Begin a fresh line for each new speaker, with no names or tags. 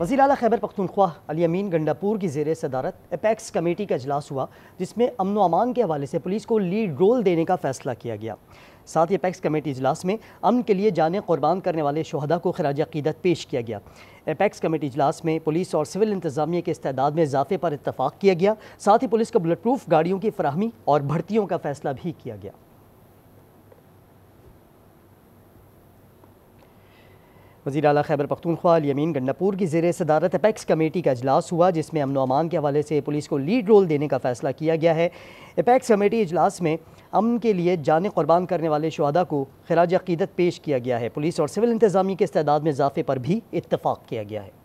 वजी अल खैबर पख्तूनख्वा अलियमीन गंडापुर की जेर सदारत एपेक्स कमेटी का अजलास हुआ जिसमें अमन अमान के हवाले से पुलिस को लीड रोल देने का फैसला किया गया साथ ही अपैक्स कमेटी अजलास में अमन के लिए जान कुर्बान करने वाले शहदा को खराज अकीदत पेश किया गया एपेक्स कमेटी अजलास में पुलिस और सिविल इंतजामिया के इस्तेदाद में इजाफे पर इतफाक़ किया गया साथ ही पुलिस को बुलेट प्रूफ गाड़ियों की फरहमी और भर्तियों का फैसला भी किया गया वजी अल खैबर पखतूनख्वा यमीन गन्नापुर की जेर सदारत अपेक्स कमेटी का अजलास हुआ जिसमें अमन अमान के हवाले से पुलिस को लीड रोल देने का फ़ैसला किया गया है अपेक्स कमेटी अजलास में अमन के लिए जान कुर्बान करने वाले शुहदा को खराज अकीदत पेश किया गया है पुलिस और सिविल इंतजामी के इस्तेदाद में इजाफे पर भी इतफाक़ किया गया है